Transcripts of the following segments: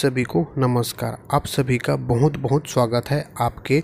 सभी को नमस्कार आप सभी का बहुत बहुत स्वागत है आपके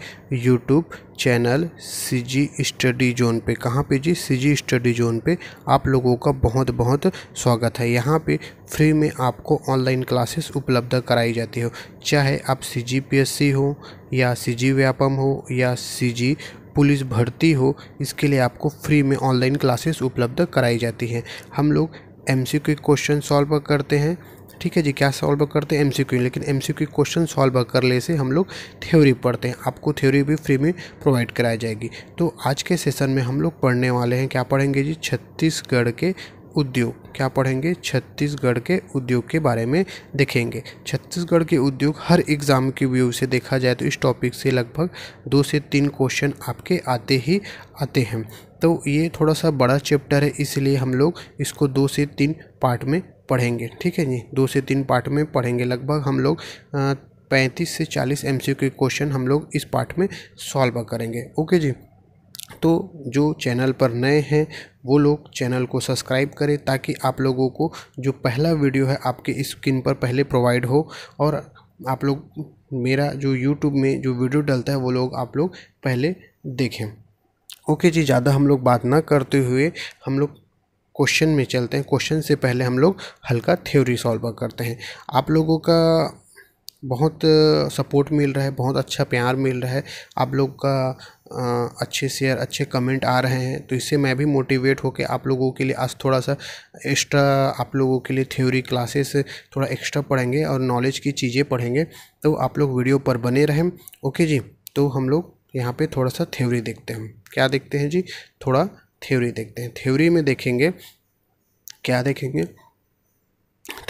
YouTube channel CG study zone जोन पे कहाँ पे जी सी जी स्टडी जोन पे आप लोगों का बहुत बहुत स्वागत है यहाँ पे फ्री में आपको ऑनलाइन क्लासेस उपलब्ध कराई जाती हो चाहे आप सी जी पी एस सी हो या सी जी व्यापम हो या सी जी पुलिस भर्ती हो इसके लिए आपको फ्री में ऑनलाइन क्लासेस उपलब्ध कराई जाती हैं हम लोग एम सी क्वेश्चन सॉल्व करते हैं ठीक है जी क्या सॉल्व करते हैं एमसीक्यू लेकिन एमसीक्यू क्वेश्चन सॉल्व करने से हम लोग थ्योरी पढ़ते हैं आपको थ्योरी भी फ्री में प्रोवाइड कराई जाएगी तो आज के सेशन में हम लोग पढ़ने वाले हैं क्या पढ़ेंगे जी छत्तीसगढ़ के उद्योग क्या पढ़ेंगे छत्तीसगढ़ के उद्योग के बारे में देखेंगे छत्तीसगढ़ के उद्योग हर एग्ज़ाम के व्यू से देखा जाए तो इस टॉपिक से लगभग दो से तीन क्वेश्चन आपके आते ही आते हैं तो ये थोड़ा सा बड़ा चैप्टर है इसलिए हम लोग इसको दो से तीन पार्ट में पढ़ेंगे ठीक है जी दो से तीन पार्ट में पढ़ेंगे लगभग हम लोग पैंतीस से चालीस एम के क्वेश्चन हम लोग इस पार्ट में सॉल्व करेंगे ओके जी तो जो चैनल पर नए हैं वो लोग चैनल को सब्सक्राइब करें ताकि आप लोगों को जो पहला वीडियो है आपके स्क्रीन पर पहले प्रोवाइड हो और आप लोग मेरा जो यूट्यूब में जो वीडियो डलता है वो लोग आप लोग पहले देखें ओके जी ज़्यादा हम लोग बात ना करते हुए हम लोग क्वेश्चन में चलते हैं क्वेश्चन से पहले हम लोग हल्का थ्योरी सॉल्व करते हैं आप लोगों का बहुत सपोर्ट मिल रहा है बहुत अच्छा प्यार मिल रहा है आप लोग का अच्छे शेयर अच्छे कमेंट आ रहे हैं तो इससे मैं भी मोटिवेट होकर आप लोगों के लिए आज थोड़ा सा एक्स्ट्रा आप लोगों के लिए थ्योरी क्लासेस थोड़ा एक्स्ट्रा पढ़ेंगे और नॉलेज की चीज़ें पढ़ेंगे तो आप लोग वीडियो पर बने रहें ओके जी तो हम लोग यहाँ पर थोड़ा सा थ्योरी देखते हैं क्या देखते हैं जी थोड़ा थ्योरी देखते हैं थ्योरी में देखेंगे क्या देखेंगे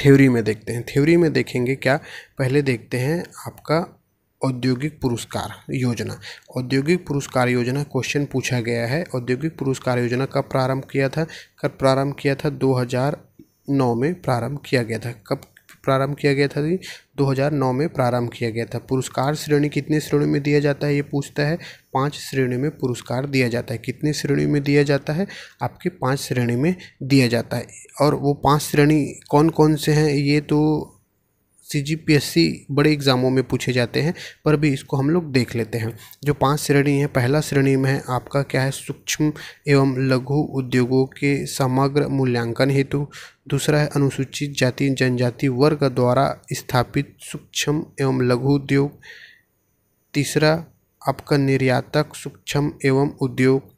थ्योरी में देखते हैं थ्योरी में देखेंगे क्या पहले देखते हैं आपका औद्योगिक पुरस्कार योजना औद्योगिक पुरस्कार योजना क्वेश्चन पूछा गया है औद्योगिक पुरस्कार योजना कब प्रारंभ किया था कब प्रारंभ किया था 2009 में प्रारंभ किया गया था कब प्रारंभ किया गया था हज़ार नौ में प्रारंभ किया गया था पुरस्कार श्रेणी कितनी श्रेणी में दिया जाता है ये पूछता है पांच श्रेणी में पुरस्कार दिया जाता है कितनी श्रेणी में दिया जाता है आपके पांच श्रेणी में दिया जाता है और वो पांच श्रेणी कौन कौन से हैं ये तो सी बड़े एग्ज़ामों में पूछे जाते हैं पर भी इसको हम लोग देख लेते हैं जो पांच श्रेणी है पहला श्रेणी में है आपका क्या है सूक्ष्म एवं लघु उद्योगों के समग्र मूल्यांकन हेतु दूसरा है अनुसूचित जाति जनजाति वर्ग द्वारा स्थापित सूक्ष्म एवं लघु उद्योग तीसरा आपका निर्यातक सूक्ष्म एवं उद्योग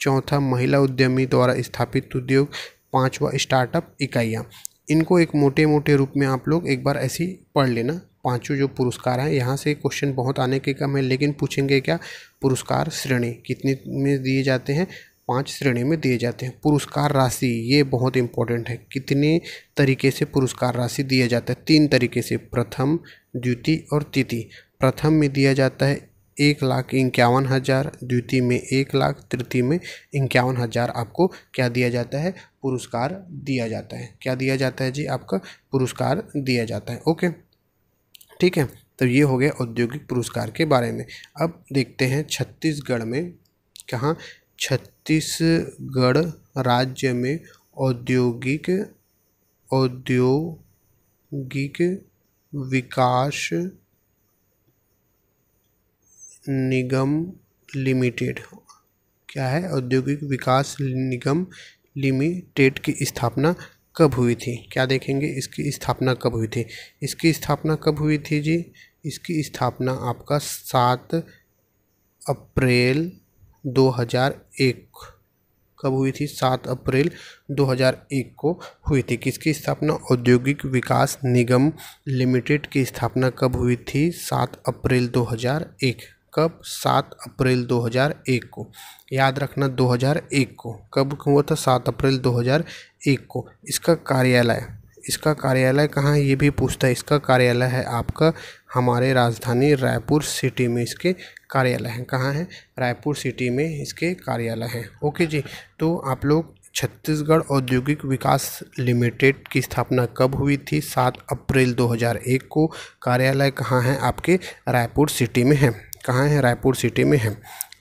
चौथा महिला उद्यमी द्वारा स्थापित उद्योग पांचवा स्टार्टअप इकाइयाँ इनको एक मोटे मोटे रूप में आप लोग एक बार ऐसी पढ़ लेना पांचों जो पुरस्कार हैं यहाँ से क्वेश्चन बहुत आने के कम है लेकिन पूछेंगे क्या पुरस्कार श्रेणी कितने में दिए जाते हैं पांच श्रेणी में दिए जाते हैं पुरस्कार राशि ये बहुत इंपॉर्टेंट है कितने तरीके से पुरस्कार राशि दिया जाता है तीन तरीके से प्रथम द्वितीय और तिथि प्रथम में दिया जाता है एक लाख इक्यावन हज़ार द्वितीय में एक लाख तृतीय में इक्यावन हज़ार आपको क्या दिया जाता है पुरस्कार दिया जाता है क्या दिया जाता है जी आपका पुरस्कार दिया जाता है ओके ठीक है तो ये हो गया औद्योगिक पुरस्कार के बारे में अब देखते हैं छत्तीसगढ़ में कहाँ छत्तीसगढ़ राज्य में औद्योगिक औद्योगिक विकास निगम लिमिटेड क्या है औद्योगिक विकास निगम लिमिटेड की स्थापना कब हुई थी क्या देखेंगे इसकी स्थापना कब हुई थी इसकी स्थापना कब हुई थी जी इसकी स्थापना आपका सात अप्रैल 2001 कब हुई थी सात अप्रैल 2001 को हुई थी किसकी स्थापना औद्योगिक विकास निगम लिमिटेड की स्थापना कब हुई थी सात अप्रैल 2001 कब सात अप्रैल 2001 को याद रखना 2001 को कब हुआ था सात अप्रैल 2001 को इसका कार्यालय इसका कार्यालय कहाँ है ये भी पूछता है इसका कार्यालय है आपका हमारे राजधानी रायपुर सिटी में इसके कार्यालय हैं कहाँ है रायपुर सिटी में इसके कार्यालय हैं ओके जी तो आप लोग छत्तीसगढ़ औद्योगिक विकास लिमिटेड की स्थापना कब हुई थी सात अप्रैल 2001 को कार्यालय कहाँ है आपके रायपुर सिटी में है कहाँ है रायपुर सिटी में है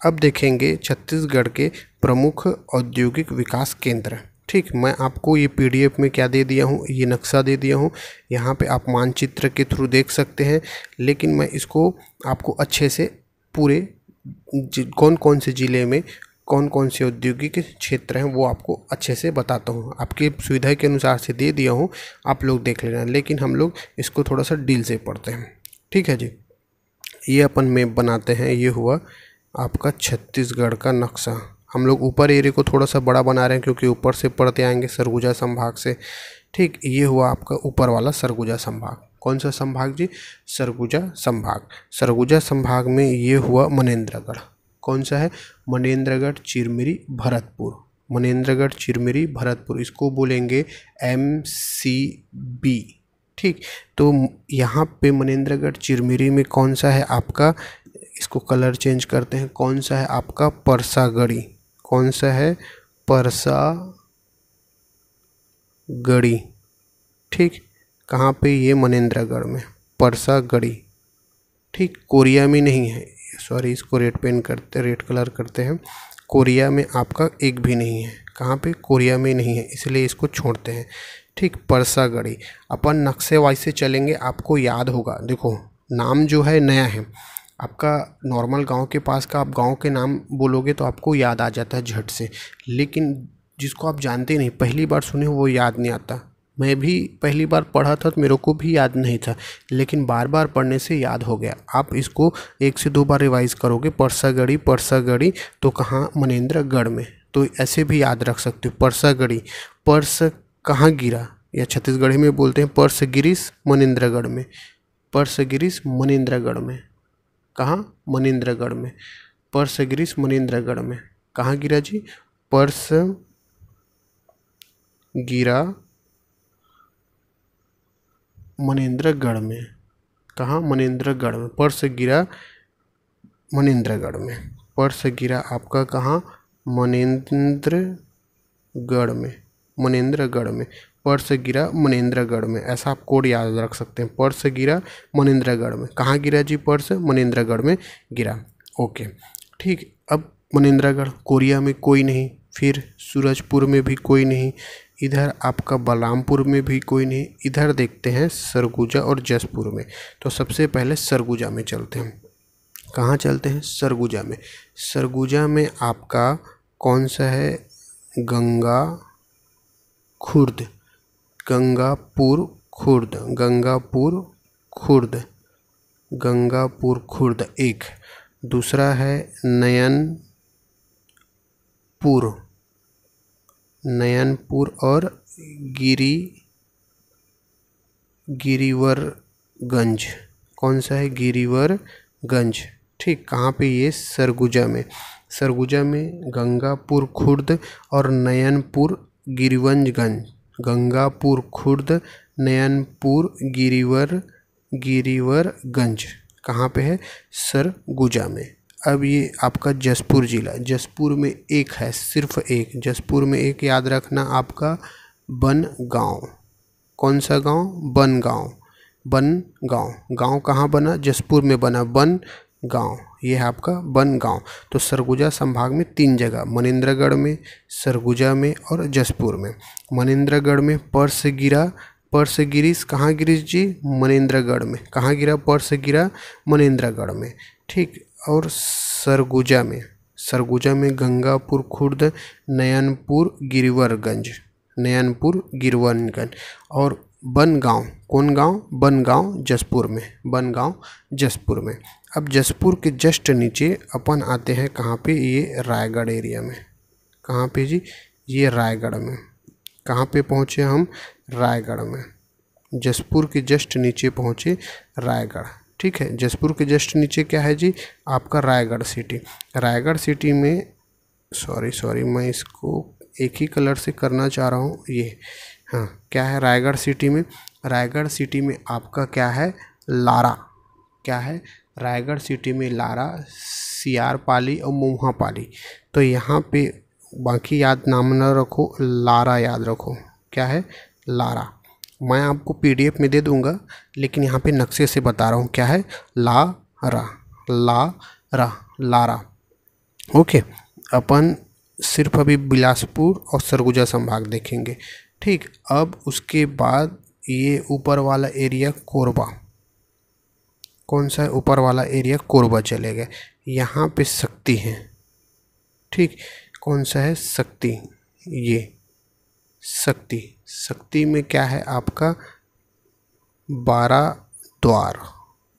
अब देखेंगे छत्तीसगढ़ के प्रमुख औद्योगिक विकास केंद्र ठीक मैं आपको ये पीडीएफ में क्या दे दिया हूँ ये नक्शा दे दिया हूँ यहाँ पे आप मानचित्र के थ्रू देख सकते हैं लेकिन मैं इसको आपको अच्छे से पूरे कौन कौन से ज़िले में कौन कौन से औद्योगिक क्षेत्र हैं वो आपको अच्छे से बताता हूँ आपकी सुविधा के अनुसार से दे दिया हूँ आप लोग देख लेना लेकिन हम लोग इसको थोड़ा सा डील से पढ़ते हैं ठीक है जी ये अपन मैप बनाते हैं ये हुआ आपका छत्तीसगढ़ का नक्शा हम लोग ऊपर एरिया को थोड़ा सा बड़ा बना रहे हैं क्योंकि ऊपर से पढ़ते आएंगे सरगुजा संभाग से ठीक ये हुआ आपका ऊपर वाला सरगुजा संभाग कौन सा संभाग जी सरगुजा संभाग सरगुजा संभाग में ये हुआ मनेन्द्रगढ़ कौन सा है मनेन्द्रगढ़ चिरमिरी भरतपुर मनेन्द्रगढ़ चिरमिरी भरतपुर इसको बोलेंगे एम सी बी ठीक तो यहाँ पे मनेंद्रगढ़ चिरमिरी में कौन सा है आपका इसको कलर चेंज करते हैं कौन सा है आपका परसागढ़ी कौन सा है परसा गढ़ी ठीक कहाँ पे ये मनेंद्रगढ़ में परसा गढ़ी ठीक कोरिया में नहीं है सॉरी इसको रेड पेन करते रेड कलर करते हैं कोरिया में आपका एक भी नहीं है कहाँ पे कोरिया में नहीं है इसलिए इसको छोड़ते हैं ठीक परसागढ़ी अपन नक्शे वाइज से चलेंगे आपको याद होगा देखो नाम जो है नया है आपका नॉर्मल गांव के पास का आप गांव के नाम बोलोगे तो आपको याद आ जाता है झट से लेकिन जिसको आप जानते नहीं पहली बार सुने हो वो याद नहीं आता मैं भी पहली बार पढ़ा था तो मेरे को भी याद नहीं था लेकिन बार बार पढ़ने से याद हो गया आप इसको एक से दो बार रिवाइज़ करोगे परसागढ़ी परसागढ़ी तो कहाँ मनेंद्रगढ़ में तो ऐसे भी याद रख सकते हो परसागढ़ी पर्स कहाँ गिरा या छत्तीसगढ़ी में बोलते हैं पर्स गिरीश मनिंद्रगढ़ में पर्स गिरीश मनिंद्रगढ़ में कहाँ मनिंद्रगढ़ में पर्स गिरीश मनिंद्रगढ़ में कहाँ गिरा जी पर्स गिरा मनिंद्रगढ़ में कहाँ मनिंद्रगढ़ में पर्स गिरा मनिंद्रगढ़ में पर्स गिरा आपका कहाँ मनेन्द्रगढ़ में मनेंद्रगढ़ में पर्स गिरा मनेंद्रगढ़ में ऐसा आप कोड याद रख सकते हैं पर्स गिरा मनेंद्रगढ़ में कहाँ गिरा जी पर्स मनेंद्रगढ़ में गिरा ओके ठीक अब मनेंद्रगढ़ कोरिया में कोई नहीं फिर सूरजपुर में भी कोई नहीं इधर आपका बलामपुर में भी कोई नहीं इधर देखते हैं सरगुजा और जसपुर में तो सबसे पहले सरगुजा में चलते हैं कहाँ चलते हैं सरगुजा में सरगुजा में आपका कौन सा है गंगा खुर्द गंगापुर खुर्द गंगापुर खुर्द गंगापुर खुर्द एक दूसरा है नयनपुर नयनपुर और गिरी गिरीवरगंज कौन सा है गिरीवरगंज ठीक कहाँ पे ये सरगुजा में सरगुजा में गंगापुर खुर्द और नयनपुर गिरिवंजगंज गंगापुर खुर्द नयनपुर गिरिवर गिरिवरगंज कहाँ पे है सरगुजा में अब ये आपका जसपुर ज़िला जसपुर में एक है सिर्फ एक जसपुर में एक याद रखना आपका बन गाँव कौन सा गाँव बन गाँव बन गाँव गाँव कहाँ बना जसपुर में बना बन गांव ये है आपका बन गांव तो सरगुजा संभाग में तीन जगह मनिंद्रगढ़ में सरगुजा में और जसपुर में मनिंद्रगढ़ में पर्स गिरा पर्स गिरीस कहाँ गिरीश जी मनिंद्रगढ़ में कहाँ गिरा पर्स गिरा मनिंद्रगढ़ में ठीक और सरगुजा में सरगुजा में गंगापुर खुर्द नयनपुर गिरवरगंज नयनपुर गिरवनगंज और बन गांव कौन गांव बन गांव जसपुर में बन गांव जसपुर में अब जसपुर के जस्ट नीचे अपन आते हैं कहाँ पे ये रायगढ़ एरिया में कहाँ पे जी ये रायगढ़ में कहाँ पे पहुँचे हम रायगढ़ में जसपुर के जस्ट नीचे पहुँचे रायगढ़ ठीक है जसपुर के जस्ट नीचे क्या है जी आपका रायगढ़ सिटी रायगढ़ सिटी में सॉरी सॉरी मैं इसको एक ही कलर से करना चाह रहा हूँ ये हाँ क्या है रायगढ़ सिटी में रायगढ़ सिटी में आपका क्या है लारा क्या है रायगढ़ सिटी में लारा सियारपाली और मोहापाली तो यहाँ पे बाकी याद नाम न रखो लारा याद रखो क्या है लारा मैं आपको पीडीएफ में दे दूंगा लेकिन यहाँ पे नक्शे से बता रहा हूँ क्या है ला रा ला रा लारा ओके अपन सिर्फ अभी बिलासपुर और सरगुजा संभाग देखेंगे ठीक अब उसके बाद ये ऊपर वाला एरिया कोरबा कौन सा है ऊपर वाला एरिया कोरबा चले गए यहाँ पे शक्ति है ठीक कौन सा है शक्ति ये शक्ति शक्ति में क्या है आपका बारह द्वार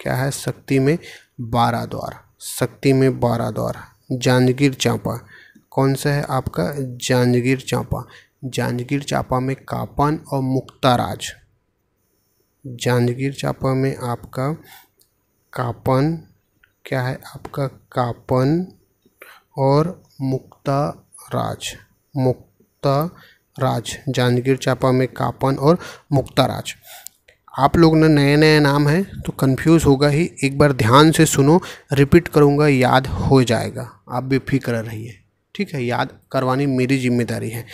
क्या है शक्ति में बारह द्वार शक्ति में बारह द्वार जांजगीर चांपा कौन सा है आपका जांजगीर चांपा जांजगीर चांपा में कापान और मुक्ताराज जांजगीर चांपा में आपका कापन क्या है आपका कापन और मुक्ता राज मुक्ता राज जांजगीर चापा में कापन और मुक्ता राज आप लोग ने नए नए नाम है तो कंफ्यूज होगा ही एक बार ध्यान से सुनो रिपीट करूँगा याद हो जाएगा आप बेफिक्र रहिए ठीक है याद करवानी मेरी जिम्मेदारी है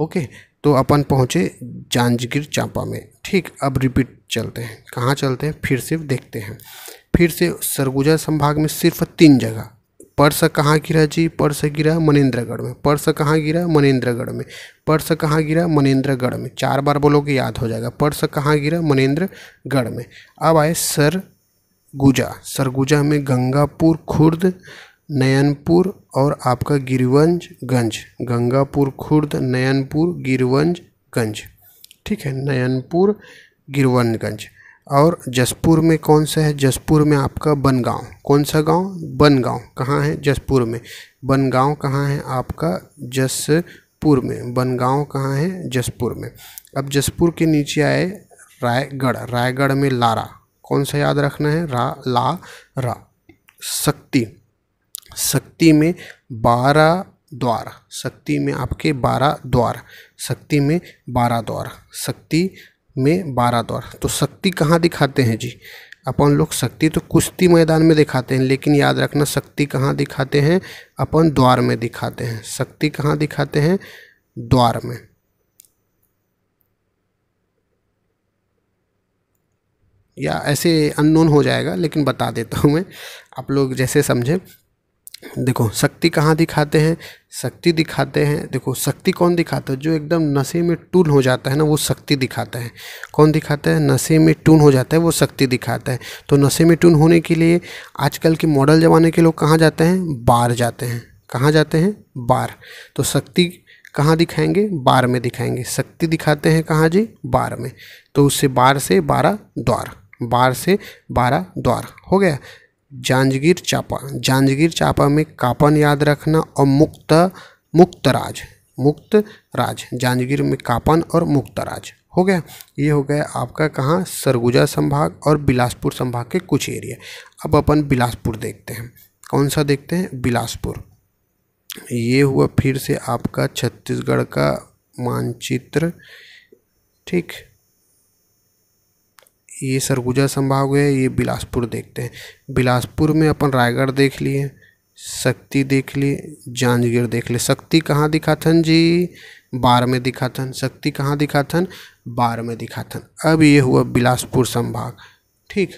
ओके तो अपन पहुँचे जांजगीर चांपा में ठीक अब रिपीट चलते हैं कहाँ चलते हैं फिर से देखते हैं फिर से सरगुजा संभाग में सिर्फ तीन जगह पर्स कहाँ गिरा जी पर्स गिरा मनेन्द्रगढ़ में पर्स कहाँ गिरा मनेन्द्रगढ़ में पर्स कहाँ गिरा मनेन्द्रगढ़ में चार बार बोलोगे याद हो जाएगा पर्स कहाँ गिरा मनेन्द्रगढ़ में अब आए सरगुजा सरगुजा में गंगापुर खुर्द नयनपुर और आपका गिरवंज गंज गंगापुर खुर्द नयनपुर गंज ठीक है नयनपुर गिरवंजगंज और जसपुर में कौन सा है जसपुर में आपका बनगांव कौन सा गांव बनगांव कहाँ है जसपुर में बनगांव कहाँ है आपका जसपुर में बनगांव कहाँ है जसपुर में अब जसपुर के नीचे आए रायगढ़ रायगढ़ में लारा कौन सा याद रखना है रा ला रा शक्ति शक्ति में बारह द्वार शक्ति में आपके बारह द्वार शक्ति में बारह द्वार शक्ति में बारह दौर तो शक्ति कहाँ दिखाते हैं जी अपन लोग शक्ति तो कुश्ती मैदान में दिखाते हैं लेकिन याद रखना शक्ति कहाँ दिखाते हैं अपन द्वार में दिखाते हैं शक्ति कहाँ दिखाते हैं द्वार में या ऐसे अननोन हो जाएगा लेकिन बता देता हूँ मैं आप लोग जैसे समझें देखो शक्ति कहाँ दिखाते हैं शक्ति दिखाते हैं देखो शक्ति कौन दिखाता है जो एकदम नशे में टून हो जाता है ना वो शक्ति दिखाता है कौन दिखाता है नशे में टून हो जाता है वो शक्ति दिखाता है तो नशे में टून होने के लिए आजकल के मॉडल ज़माने के लोग कहाँ जाते हैं बार जाते हैं कहाँ जाते हैं बार तो शक्ति कहाँ दिखाएंगे बार में दिखाएंगे शक्ति दिखाते हैं कहाँ जी बार में तो उससे बार से बारह द्वार बार से बारह द्वार हो गया जांजगीर चापा जांजगीर चापा में कापन याद रखना और मुक्त मुक्तराज मुक्त राज जांजगीर में कापन और मुक्त राज हो गया ये हो गया आपका कहाँ सरगुजा संभाग और बिलासपुर संभाग के कुछ एरिया अब अपन बिलासपुर देखते हैं कौन सा देखते हैं बिलासपुर ये हुआ फिर से आपका छत्तीसगढ़ का मानचित्र ठीक ये सरगुजा संभाग है ये बिलासपुर देखते हैं बिलासपुर में अपन रायगढ़ देख लिए शक्ति देख लिए जांजगीर देख लिए शक्ति कहाँ दिखाथन जी बार में दिखाथन शक्ति कहाँ दिखाथन बार में दिखाथन अब ये हुआ बिलासपुर संभाग ठीक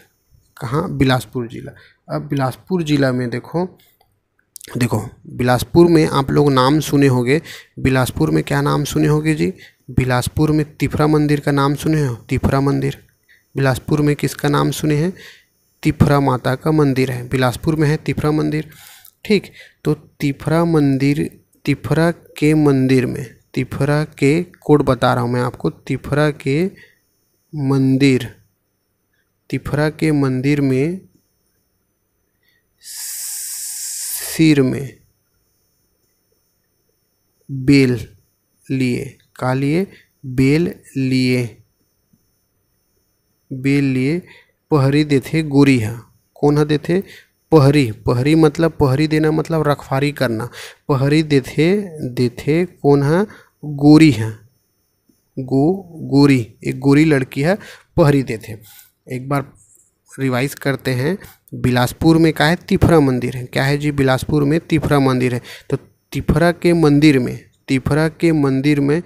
कहाँ बिलासपुर जिला अब बिलासपुर जिला में देखो देखो बिलासपुर में आप लोग नाम सुने होंगे बिलासपुर में क्या नाम सुने होंगे जी बिलासपुर में तिफरा मंदिर का नाम सुने हो तिफरा मंदिर बिलासपुर में किसका नाम सुने हैं तिफरा माता का मंदिर है बिलासपुर में है तिफरा मंदिर ठीक तो तिफरा मंदिर तिफरा के मंदिर में तिफरा के कोड बता रहा हूँ मैं आपको तिफरा के मंदिर तिफरा के मंदिर में सिर में बेल लिए का लिए बेल लिए बेल लिए पहरी देते गोरी हा कौन हा देते पहरी पहरी मतलब पहरी देना मतलब रखवारी करना पहरी देते देते कौन हा गोरी है हाँ। गो गोरी एक गोरी लड़की है हाँ पहरी देते एक बार रिवाइज करते हैं बिलासपुर में क्या है तिफरा मंदिर है क्या है जी बिलासपुर में तिफरा मंदिर है तो तिफरा के मंदिर में तिफरा के मंदिर में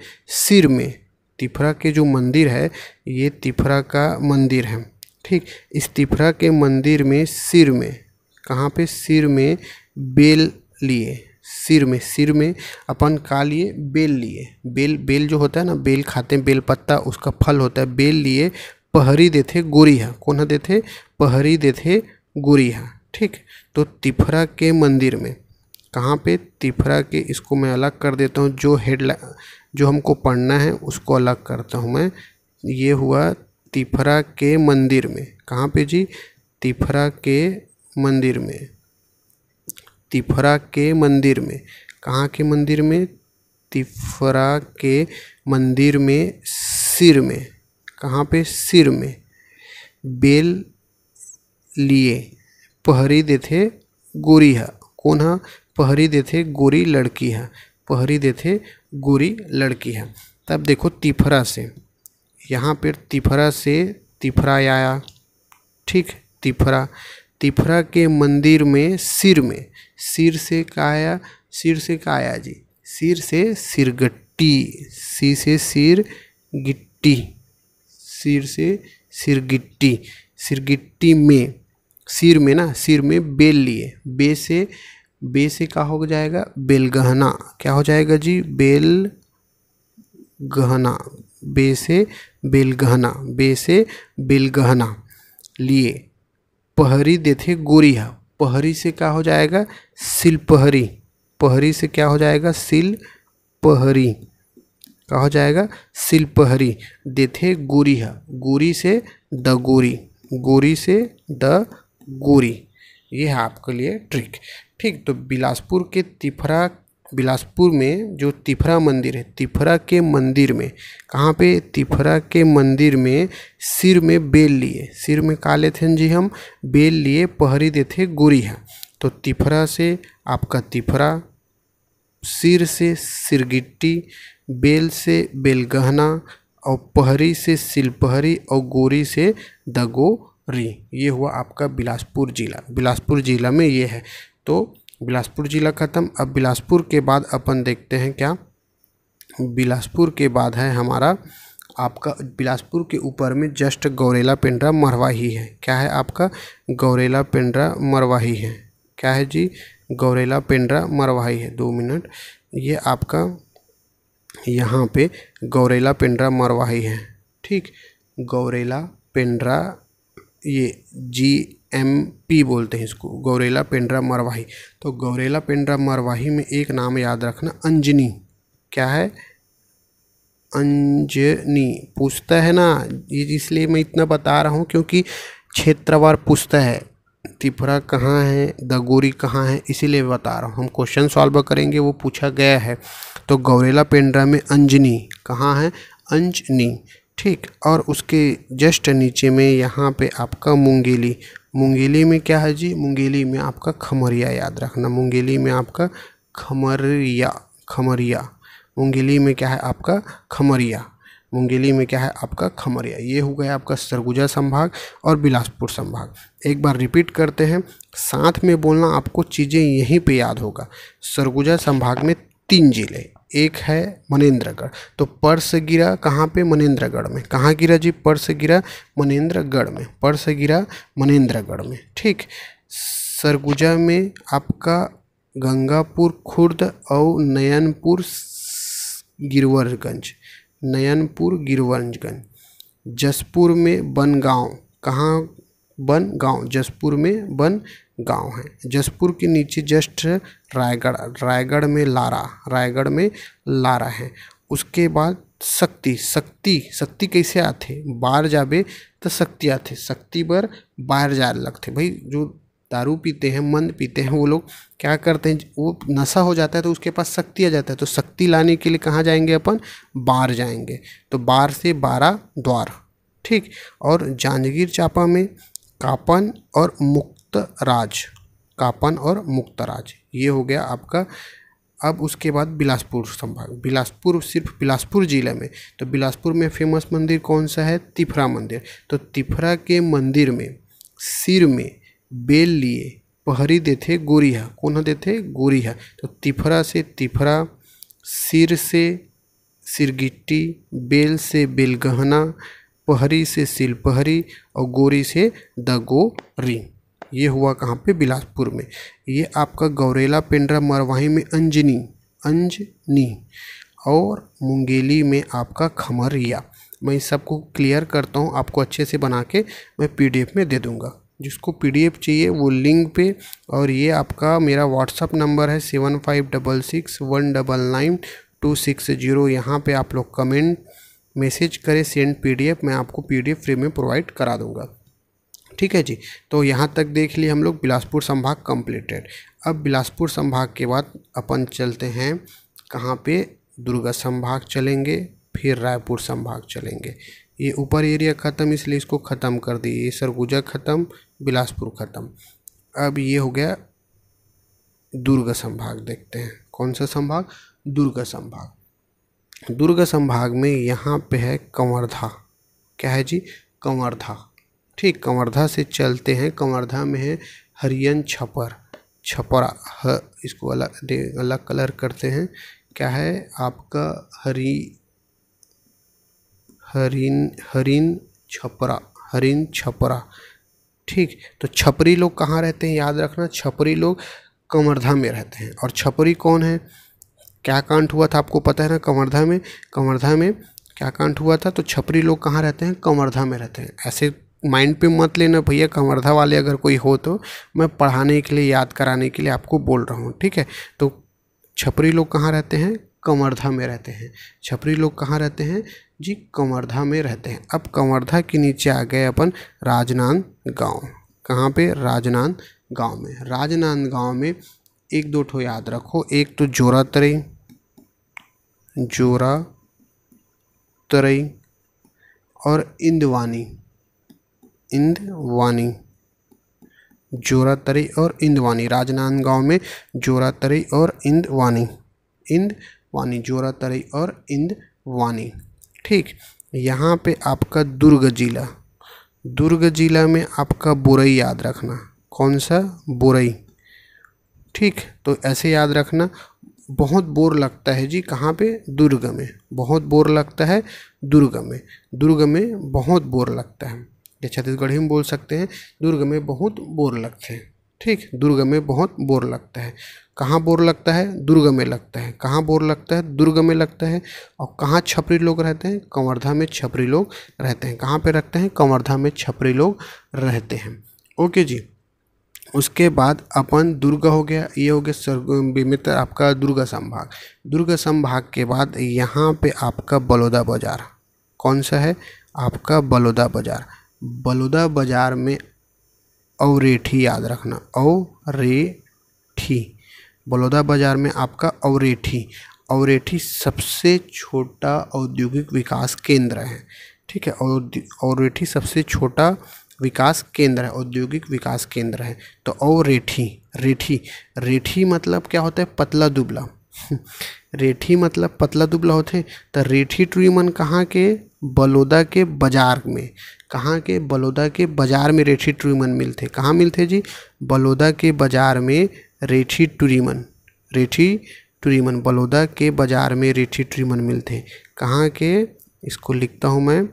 सिर में तिफरा के जो मंदिर है ये तिफरा का मंदिर है ठीक इस तिफरा के मंदिर में सिर में कहाँ पे सिर में बेल लिए सिर में सिर में अपन का लिए बेल लिए बेल बेल जो होता है ना बेल खाते हैं बेल पत्ता उसका फल होता है बेल लिए पहरी गोरी गोरिया कौन देते पहरी गोरी गोरिया ठीक तो तिफरा के मंदिर में कहाँ पे तिफरा के इसको मैं अलग कर देता हूँ जो हेड जो हमको पढ़ना है उसको अलग करता हूँ मैं ये हुआ तिफरा के मंदिर में कहाँ पे जी तिफरा के मंदिर में तिफरा के मंदिर में कहाँ के मंदिर में तिफरा के मंदिर में सिर में कहाँ पे सिर में बेल लिए पहरी दे थे गोरिया कौन हा पहरी देते गोरी लड़की है पहरी देते गोरी लड़की है तब देखो तिफरा से यहाँ पर तिफरा से तिफरा आया ठीक तिफरा तिफरा के मंदिर में सिर में सिर से काया आया सिर से काया आया जी सिर से सिरगट्टी सी से सिर गिट्टी सिर से सिरगिट्टी सिरगिट्टी में सिर में ना सिर में बेल लिए बे से बे से क्या हो जाएगा बेलगहना क्या हो जाएगा जी बेल गहना बे से बेलगहना बे से बेलगहना लिए पहरी गोरी गोरिया पहरी से क्या हो जाएगा सिलपहरी पहरी से क्या हो जाएगा सिल पहरी क्या हो जाएगा सिलपहरी देथे गोरिया गोरी से द गोरी गोरी से द गोरी यह है आपके लिए ट्रिक ठीक तो बिलासपुर के तिफरा बिलासपुर में जो तिफरा मंदिर है तिफरा के मंदिर में कहाँ पे तिफरा के मंदिर में सिर में बेल लिए सिर में काले थे जी हम बेल लिए पहरी देते गोरिया तो तिफरा से आपका तिफरा सिर से सिरगिट्टी बेल से बेलगहना और पहरी से सिलपहरी और गोरी से दगोरी ये हुआ आपका बिलासपुर ज़िला बिलासपुर ज़िला में ये है तो बिलासपुर ज़िला ख़त्म अब बिलासपुर के बाद अपन देखते हैं क्या बिलासपुर के बाद है हमारा आपका बिलासपुर के ऊपर में जस्ट गौरेला पेंड्रा मरवाही है क्या है आपका गौरेला पेंड्रा मरवाही है क्या है जी गौरेला पेंड्रा मरवाही है दो मिनट ये आपका यहाँ पे गौरेला पेंड्रा मरवाही है ठीक गौरेला पेंड्रा ये जी एम पी बोलते हैं इसको गौरेला पेंड्रा मारवाही तो गौरेला पेंड्रा मारवाही में एक नाम याद रखना अंजनी क्या है अंजनी पूछता है ना ये इसलिए मैं इतना बता रहा हूँ क्योंकि क्षेत्रवार पूछता है त्रिपुरा कहाँ है दगोरी कहाँ है इसीलिए बता रहा हूँ हम क्वेश्चन सॉल्व करेंगे वो पूछा गया है तो गौरेला पेंड्रा में अंजनी कहाँ है अंजनी ठीक और उसके जस्ट नीचे में यहाँ पे आपका मुंगेली मुंगेली में क्या है जी मुंगेली में आपका खमरिया याद रखना मुंगेली में आपका खमरिया खमरिया मुंगेली में क्या है आपका खमरिया मुंगेली में क्या है आपका खमरिया ये हो गया आपका सरगुजा संभाग और बिलासपुर संभाग एक बार रिपीट करते हैं साथ में बोलना आपको चीज़ें यहीं पे याद होगा सरगुजा संभाग में तीन जिले एक है मनेंद्रगढ़ तो पर्स गिरा कहाँ पे मनेंद्रगढ़ में कहाँ गिरा जी पर्स गिरा मनेंद्रगढ़ में पर्स गिरा मनेंद्रगढ़ में ठीक सरगुजा में आपका गंगापुर खुर्द और नयनपुर गिरवरगंज नयनपुर गिरवरगंज जसपुर में गाँव कहाँ बन गाँव जसपुर में बन गांव हैं जसपुर के नीचे जस्ट रायगढ़ रायगढ़ में लारा रायगढ़ में लारा है उसके बाद शक्ति शक्ति शक्ति कैसे आते बाहर जाबे तो शक्ति आते शक्ति पर बाहर जा लगते भाई जो दारू पीते हैं मंद पीते हैं वो लोग क्या करते हैं वो नशा हो जाता है तो उसके पास शक्ति आ जाता है तो शक्ति लाने के लिए कहाँ जाएंगे अपन बाहर जाएंगे तो बाहर से बारह द्वार ठीक और जांजगीर चापा में कापन और मुक राज कापन और मुक्तराज ये हो गया आपका अब उसके बाद बिलासपुर संभाग बिलासपुर सिर्फ बिलासपुर ज़िले में तो बिलासपुर में फेमस मंदिर कौन सा है तिफरा मंदिर तो तिफरा के मंदिर में सिर में बेल लिए पहरी देते गोरिहा कौन थे गोरिहा तो तिफरा से तिफरा सिर से सिरगिट्टी बेल से बेलगहना पहरी से सिलपहरी और गोरी से द रिंग ये हुआ कहाँ पे बिलासपुर में ये आपका गौरेला पेंड्रा मरवाही में अंजनी अंजनी और मुंगेली में आपका खमरिया मैं इस सबको क्लियर करता हूँ आपको अच्छे से बना के मैं पीडीएफ में दे दूँगा जिसको पीडीएफ चाहिए वो लिंक पे और ये आपका मेरा व्हाट्सअप नंबर है seven five double six one double nine two six zero यहाँ पर आप लोग कमेंट मैसेज करें सेंड पीडीएफ मैं आपको पीडीएफ फ्री में प्रोवाइड करा दूँगा ठीक है जी तो यहाँ तक देख लिए हम लोग बिलासपुर संभाग कंप्लीटेड अब बिलासपुर संभाग के बाद अपन चलते हैं कहाँ पे दुर्गा संभाग चलेंगे फिर रायपुर संभाग चलेंगे ये ऊपर एरिया ख़त्म इसलिए इसको ख़त्म कर दिए ये सरगुजा ख़त्म बिलासपुर ख़त्म अब ये हो गया दुर्गा संभाग देखते हैं कौन सा संभाग दुर्गा संभाग दुर्गा संभाग में यहाँ पे है कंवरधा क्या है जी कंवरधा ठीक कंवर्धा से चलते हैं कंवर्धा में है हरियन छपर छपरा ह इसको अलग अलग कलर करते हैं क्या है आपका हरी हरिन हरिन छपरा हरिन छपरा ठीक तो छपरी लोग कहाँ रहते हैं याद रखना छपरी लोग कंवर्धा में रहते हैं और छपरी कौन है क्या कांड हुआ था आपको पता है ना कंवर्धा में कंवर्धा में क्या कांड हुआ था तो छपरी लोग कहाँ रहते हैं कंवर्धा में रहते हैं ऐसे माइंड पे मत लेना भैया कंवर्धा वाले अगर कोई हो तो मैं पढ़ाने के लिए याद कराने के लिए आपको बोल रहा हूँ ठीक है तो छपरी लोग कहाँ रहते हैं कंवर्धा में रहते हैं छपरी लोग कहाँ रहते हैं जी कंवर्धा में रहते हैं अब कंवर्धा के नीचे आ गए अपन राजनांद गांव कहाँ पे राजनांद गांव में राजनांद गांव में एक दो ठो याद रखो एक तो जोरा तरई जोरा तरई और इंदवानी इंदवानी जोरातरी और इंदवानी राजनांदगांव में जोरातरी और इंदवानी इंदवानी जोरातरी और इंदवानी ठीक यहाँ पे आपका दुर्ग जिला दुर्ग जिला में आपका बुरई याद रखना कौन सा बुरई ठीक तो ऐसे याद रखना बहुत बोर लगता है जी कहाँ पे दुर्ग में बहुत बोर लगता है दुर्ग में दुर्ग में बहुत बोर लगता है या छत्तीसगढ़ी में बोल सकते हैं दुर्ग में बहुत बोर लगते हैं ठीक दुर्ग में बहुत बोर लगता है कहाँ बोर लगता है दुर्ग में लगता है कहाँ बोर लगता है दुर्ग में लगता है और कहाँ छपरी लोग रहते हैं कंवर्धा में छपरी लोग रहते हैं कहाँ पे रखते हैं कंवर्धा में छपरी लोग रहते हैं ओके जी उसके बाद अपन दुर्गा हो गया ये हो गया सर मित्र आपका दुर्गा संभाग दुर्गा संभाग के बाद यहाँ पे आपका बलौदा बाजार कौन सा है आपका बलौदा बाजार बलौदा बाजार में अवरेठी याद रखना अवरेठी बलौदा बाजार में आपका अवरेठी अवरेठी सबसे छोटा औद्योगिक विकास केंद्र है ठीक है अवरेठी सबसे छोटा विकास केंद्र है औद्योगिक विकास केंद्र है तो अवरेठी रेठी रेठी मतलब क्या होता है पतला दुबला रेठी मतलब पतला दुबला होते हैं तो रेठी ट्री मन कहाँ के बलौदा के बाज़ार में कहाँ के बलौदा के बाज़ार में रेठी टूरीमन मिलते कहाँ मिलते जी बलौदा के बाज़ार में रेठी टूरीमन रेठी टूरीमन बलोदा के बाज़ार में रेठी टूरीमन मिलते कहाँ के इसको लिखता हूँ मैं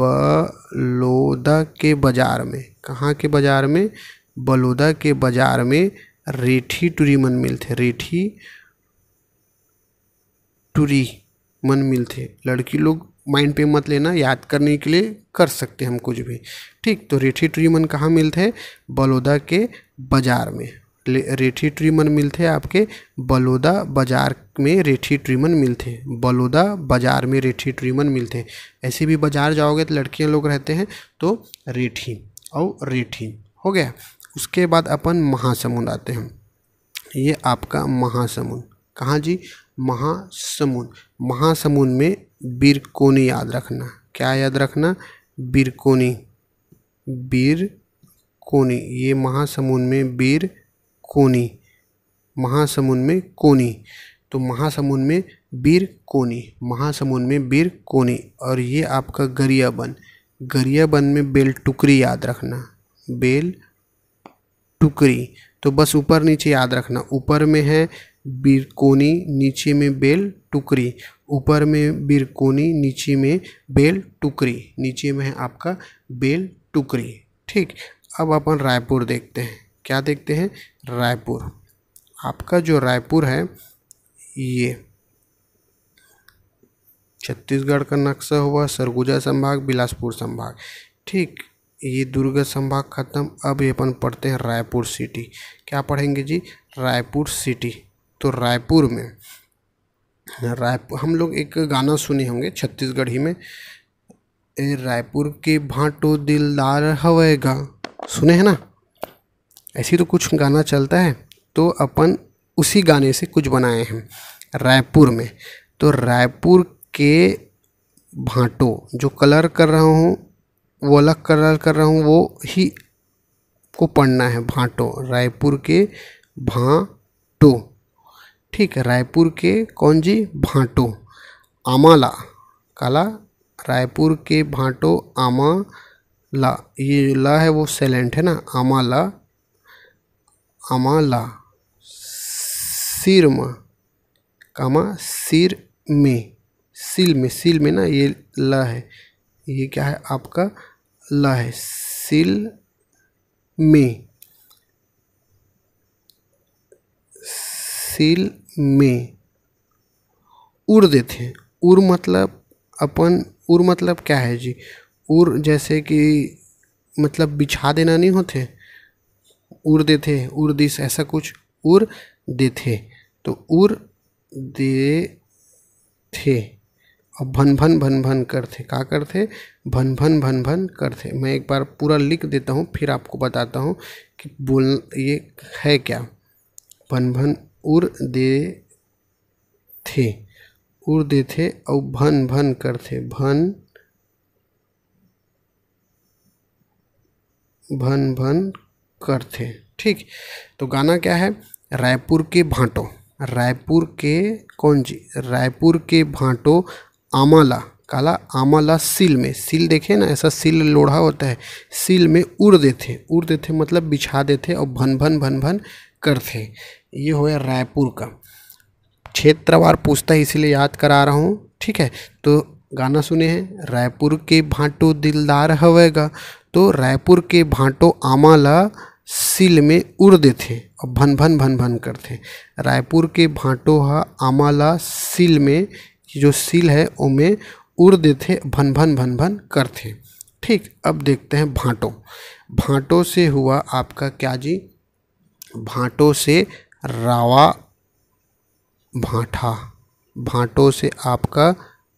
बलौदा के बाज़ार में कहाँ के बाज़ार में बलौदा के बाज़ार में रेठी टूरीमन मिलते रेठी टूरी मन मिलते लड़की लोग माइंड पे मत लेना याद करने के लिए कर सकते हम कुछ भी ठीक तो रेठी ट्री मन कहाँ मिलते हैं बलौदा के बाज़ार में रेठी ट्री मन मिलते हैं आपके बलौदा बाज़ार में रेठी ट्री मन मिलते हैं बलौदा बाज़ार में रेठी ट्री मन मिलते हैं ऐसे भी बाज़ार जाओगे तो लड़कियाँ लोग रहते हैं तो रेठी और रेठी हो गया उसके बाद अपन महासमुंद आते हैं ये आपका महासमुंद कहाँ जी महासमुंद महासमुंद में बिरकोनी याद रखना क्या याद रखना बिरकोनी कोनी ये महासमुंद में बीर कोनी महासमुंद में कोनी तो महासमुंद में बीर कोनी महासमुंद में बीर कोनी और ये आपका गरियाबंद गरियाबंद में बेल टुकरी याद रखना बेल टुकरी तो बस ऊपर नीचे याद रखना ऊपर में है बिरकोनी नीचे में बेल टुकरी ऊपर में बिरकोनी नीचे में बेल टुकरी नीचे में है आपका बेल टुकरी ठीक अब अपन रायपुर देखते हैं क्या देखते हैं रायपुर आपका जो रायपुर है ये छत्तीसगढ़ का नक्शा हुआ सरगुजा संभाग बिलासपुर संभाग ठीक ये दुर्ग संभाग खत्म अब ये अपन पढ़ते हैं रायपुर सिटी क्या पढ़ेंगे जी रायपुर सिटी तो रायपुर में रायपुर हम लोग एक गाना सुने होंगे छत्तीसगढ़ ही में ए रायपुर के भाटो दिलदार हवेगा सुने हैं ना ऐसी तो कुछ गाना चलता है तो अपन उसी गाने से कुछ बनाए हैं रायपुर में तो रायपुर के भाटो जो कलर कर रहा हूँ वो अलग कलर कर रहा हूँ वो ही को पढ़ना है भाटो रायपुर के भाटो ठीक है रायपुर के कौन जी भाटो आमाला काला रायपुर के भाटो आमा ला ये ला है वो सेलेंट है ना आमाला आमाला सिरमा कामा सिर में सिल में सिल में ना ये ला है ये क्या है आपका ला है सिल में सिल में उर देते हैं उर मतलब अपन उर मतलब क्या है जी उर जैसे कि मतलब बिछा देना नहीं होते उर देते उर दिस ऐसा कुछ उर देते तो उर दे थे और भन भन भन भन करते का करते भन भन भन भन करते मैं एक बार पूरा लिख देता हूँ फिर आपको बताता हूँ कि बोल ये है क्या भन भन उर दे थे उर दे थे और भन भन थे भन भन भन थे ठीक तो गाना क्या है रायपुर के भाटो रायपुर के कौन जी रायपुर के भाटो आमाला काला आमाला सिल में सिल देखे ना ऐसा सिल लोढ़ा होता है सिल में उड़ देते उड़ देते मतलब बिछा देते और भन भन भन भन करते ये हुआ रायपुर का क्षेत्रवार पूछता है इसीलिए याद करा रहा हूँ ठीक है तो गाना सुने हैं रायपुर के भांटो दिलदार हवेगा तो रायपुर के भांटो आमाला सिल में उड़ देते और भन भन भन भन करते रायपुर के भांटो हा आमाला सिल में जो सिल है में उड़ देते भन भन भन भन करते ठीक अब देखते हैं भांटो भांटो से हुआ आपका क्या जी भांटो से रावा भाटा भाटों से आपका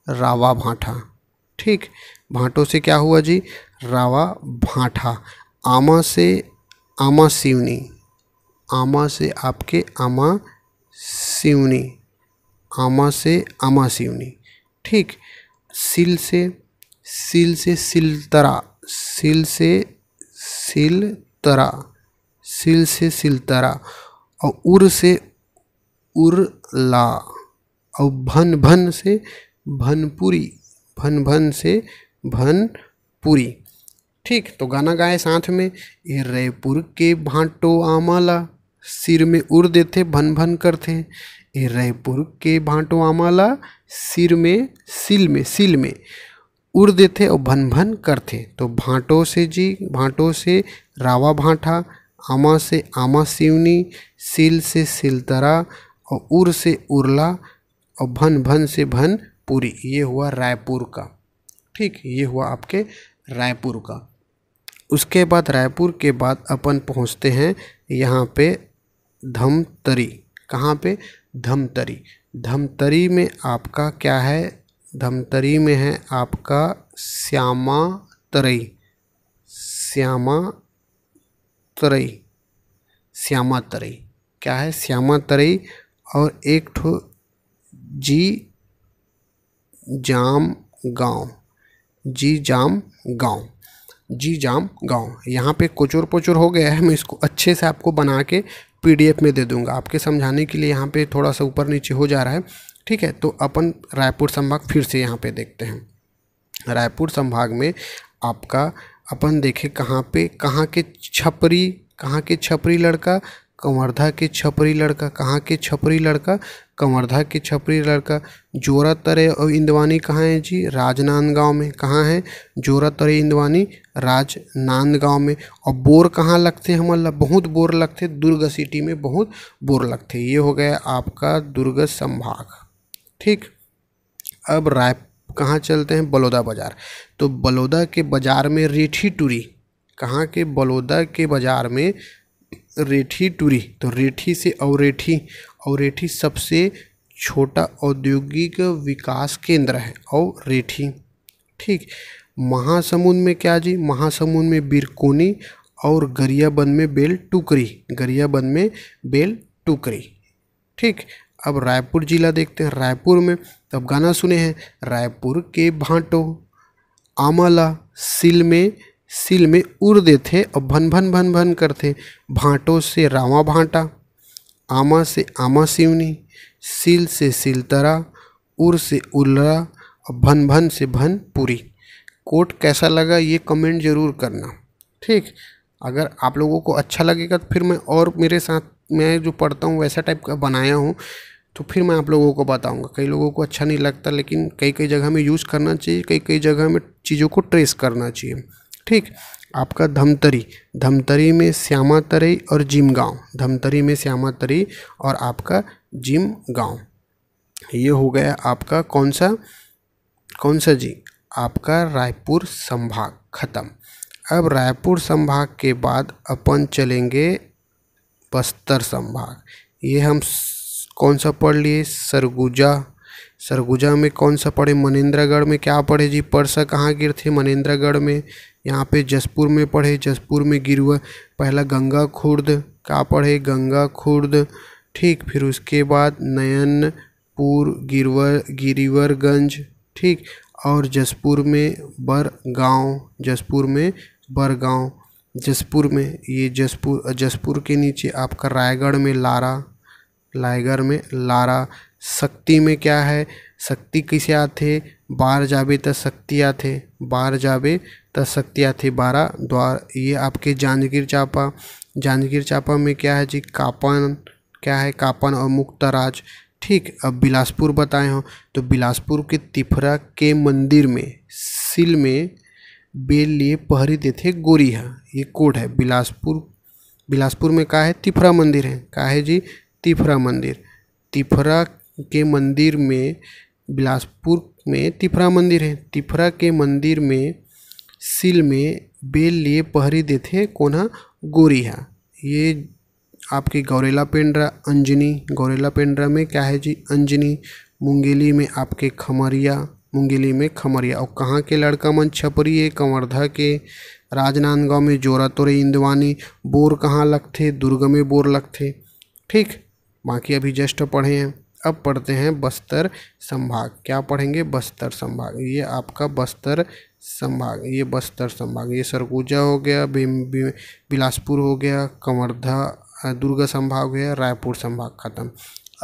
रावा भाटा ठीक भाटों से क्या हुआ जी रावा भाटा आमा से आमा सिवनी आमा से आपके आमा सिवनी आमा से आमा सिवनी ठीक सिल से सिल से सिल तरा सिल से सिल तरा सिल से सिलतरा और उर से उरला और भन भन से भनपुरी भन भन से भनपुरी ठीक तो गाना गाए साथ में ए रयपुर के भाटो आमाला सिर में उड़ देते भन भन करते हैं ए रयपुर के भाटो आमाला सिर में सिल में सिल में उड़ देते और भन भन करते तो भाटो से जी भाटो से रावा भाटा आमा से आमा सिवनी सिल से सिलतरा और उर से उरला और भन भन से भन पूरी ये हुआ रायपुर का ठीक ये हुआ आपके रायपुर का उसके बाद रायपुर के बाद अपन पहुंचते हैं यहाँ पे धमतरी कहाँ पे धमतरी धमतरी में आपका क्या है धमतरी में है आपका श्यामा तरई श्यामा तरई श्यामा तरई क्या है श्यामा तरई और एक ठो जी जाम गांव जी जाम गांव जी जाम गांव यहाँ पे कोचोर पोचोर हो गया है मैं इसको अच्छे से आपको बना के पीडीएफ में दे दूंगा आपके समझाने के लिए यहाँ पे थोड़ा सा ऊपर नीचे हो जा रहा है ठीक है तो अपन रायपुर संभाग फिर से यहाँ पे देखते हैं रायपुर संभाग में आपका अपन देखें कहाँ पे कहाँ के छपरी कहाँ के छपरी लड़का कंवर्धा के छपरी लड़का कहाँ के छपरी लड़का कंवर्धा के छपरी लड़का जोरा तरे और इंदवानी कहाँ है जी राजनांदगांव में कहाँ है जोरा तरे इंदवानी राजनांदगांव में और बोर कहाँ लगते हैं हमारा बहुत बोर लगते दुर्ग सिटी में बहुत बोर लगते ये हो गया आपका दुर्ग संभाग ठीक अब राय कहाँ चलते हैं बलौदा बाज़ार तो बलौदा के बाज़ार में रेठी टूरी कहाँ के बलौदा के बाज़ार में रेठी टूरी तो रेठी से अवरेठी अवरेठी सबसे छोटा औद्योगिक विकास केंद्र है और रेठी ठीक महासमुंद में क्या जी महासमुंद में बिरकोनी और गरियाबंद में बेल टुकरी गरियाबंद में बेल टुकरी ठीक अब रायपुर ज़िला देखते हैं रायपुर में तब गाना सुने हैं रायपुर के भांटो आमला सिल में सिल में उड़ते थे और भन भन भन भन करते भांटो से रावा भांटा आमा से आमा सिवनी सिल से सिलतरा उर से उलरा और भन भन से भन पूरी कोट कैसा लगा ये कमेंट ज़रूर करना ठीक अगर आप लोगों को अच्छा लगेगा तो फिर मैं और मेरे साथ मैं जो पढ़ता हूँ वैसा टाइप का बनाया हूँ तो फिर मैं आप लोगों को बताऊंगा कई लोगों को अच्छा नहीं लगता लेकिन कई कई जगह में यूज़ करना चाहिए कई कई जगह में चीज़ों को ट्रेस करना चाहिए ठीक आपका धमतरी धमतरी में श्यामा तरी और जिम गांव धमतरी में श्यामा तरी और आपका जिम गांव ये हो गया आपका कौन सा कौन सा जी आपका रायपुर संभाग ख़त्म अब रायपुर संभाग के बाद अपन चलेंगे बस्तर संभाग ये हम कौन सा पढ़ लिए सरगुजा सरगुजा में कौन सा पढ़े मनेंद्रगढ़ में क्या पढ़े जी परसा कहाँ गिर थे मनेंद्रगढ़ में यहाँ पे जसपुर में पढ़े जसपुर में हुआ पहला गंगा खुर्द क्या पढ़े गंगा खुर्द ठीक फिर उसके बाद नयनपुर गिरवर गिरिवरगंज ठीक और जसपुर में बर गाँव जसपुर में बर गाँव जसपुर में ये जसपुर जसपुर के नीचे आपका रायगढ़ में लारा लाइगर में लारा शक्ति में क्या है शक्ति किसे आते बार जाबे त शक्ति आते बार जाबे त शक्ति आथे बारह द्वार ये आपके जांजगीर चापा जांजगीर चापा में क्या है जी कापन क्या है कापन और मुक्तराज ठीक अब बिलासपुर बताए हो तो बिलासपुर के तिफरा के मंदिर में सिल में बेल लिए पहरी देते गोरिया ये कोड है बिलासपुर बिलासपुर में का है तिफरा मंदिर है का है जी तिफरा मंदिर तिफरा के मंदिर में बिलासपुर में तिफरा मंदिर है तिफरा के मंदिर में सिल में बेल लिए पहरी देते कोना गोरी ये आपके गौरेला पेंड्रा अंजनी गौरेला पेंड्रा में क्या है जी अंजनी मुंगेली में आपके खमरिया मुंगेली में खमरिया और कहाँ के लड़का मन छपरी है कंवर्धा के राजनांदगांव में जोरा तोरे इंदवानी बोर कहाँ लगते दुर्ग में बोर लगते ठीक बाकी अभी जस्ट पढ़े हैं अब पढ़ते हैं बस्तर संभाग क्या पढ़ेंगे बस्तर संभाग ये आपका बस्तर संभाग ये बस्तर संभाग ये सरगुजा हो गया बिलासपुर हो गया कंवर्धा दुर्ग संभाग हो गया रायपुर संभाग खत्म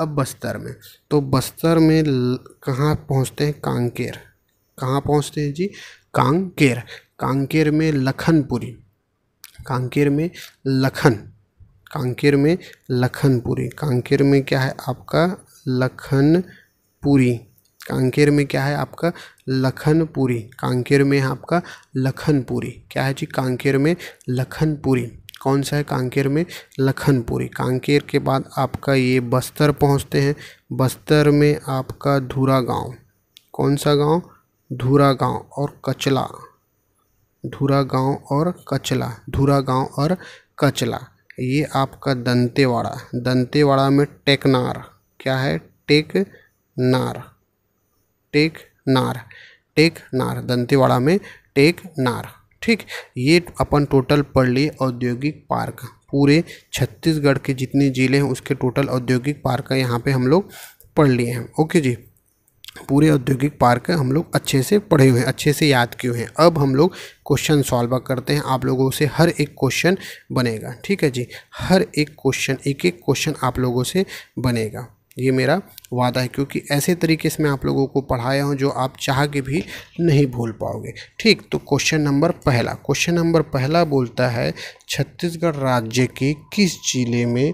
अब बस्तर में तो बस्तर में कहाँ पहुँचते हैं कांकेर कहाँ पहुँचते हैं जी कांकेर कांकेर में लखनपुरी कांकेर में लखन कांकेर में लखनपुरी कांकेर में क्या है आपका लखनपुरी कांकेर में क्या है आपका लखनपुरी कांकेर में है आपका लखनपुरी क्या है जी कांकेर में लखनपुरी कौन सा है कांकेर में लखनपुरी कांकेर के बाद आपका ये बस्तर पहुंचते हैं बस्तर में आपका धूरा गांव कौन सा गांव धूरा गांव और कचला धूरा गांव और कचला धूरा गांव और कचला ये आपका दंतेवाड़ा दंतेवाड़ा में टेकनार क्या है टेक नार टेक नार टेक नार दंतेवाड़ा में टेक नार ठीक ये अपन टोटल पढ़ लिए औद्योगिक पार्क पूरे छत्तीसगढ़ के जितने ज़िले हैं उसके टोटल औद्योगिक पार्क का यहाँ पे हम लोग पढ़ लिए हैं ओके जी पूरे औद्योगिक पार्क हम लोग अच्छे से पढ़े हुए हैं अच्छे से याद किए हुए हैं अब हम लोग क्वेश्चन सॉल्व करते हैं आप लोगों से हर एक क्वेश्चन बनेगा ठीक है जी हर एक क्वेश्चन एक एक क्वेश्चन आप लोगों से बनेगा ये मेरा वादा है क्योंकि ऐसे तरीके से मैं आप लोगों को पढ़ाया हूँ जो आप चाह के भी नहीं भूल पाओगे ठीक तो क्वेश्चन नंबर पहला क्वेश्चन नंबर पहला बोलता है छत्तीसगढ़ राज्य के किस जिले में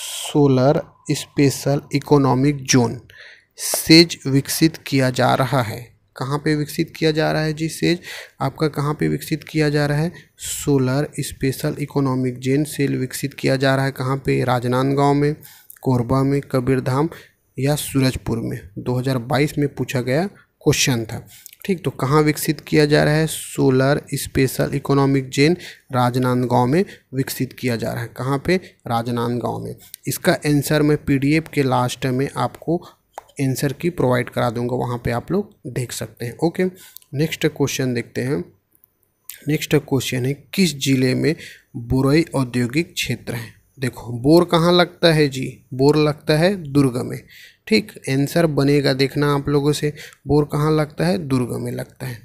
solar special economic zone SEZ विकसित किया जा रहा है कहाँ पे विकसित किया जा रहा है जी सेज आपका कहाँ पे विकसित किया जा रहा है सोलर स्पेशल इकोनॉमिक जेन सेल विकसित किया जा रहा है कहाँ पे राजनांदगांव में कोरबा में कबीरधाम या सूरजपुर में 2022 में पूछा गया क्वेश्चन था ठीक तो कहाँ विकसित किया जा रहा है solar special economic zone Rajnandgaon में विकसित किया जा रहा है कहाँ पे राजनांदगांव में इसका आंसर मैं पीडीएफ के लास्ट में आपको आंसर की प्रोवाइड करा दूंगा वहाँ पे आप लोग देख सकते हैं ओके नेक्स्ट क्वेश्चन देखते हैं नेक्स्ट क्वेश्चन है किस जिले में बुरई औद्योगिक क्षेत्र है देखो बोर कहाँ लगता है जी बोर लगता है दुर्ग में ठीक आंसर बनेगा देखना आप लोगों से बोर कहाँ लगता है दुर्ग में लगता है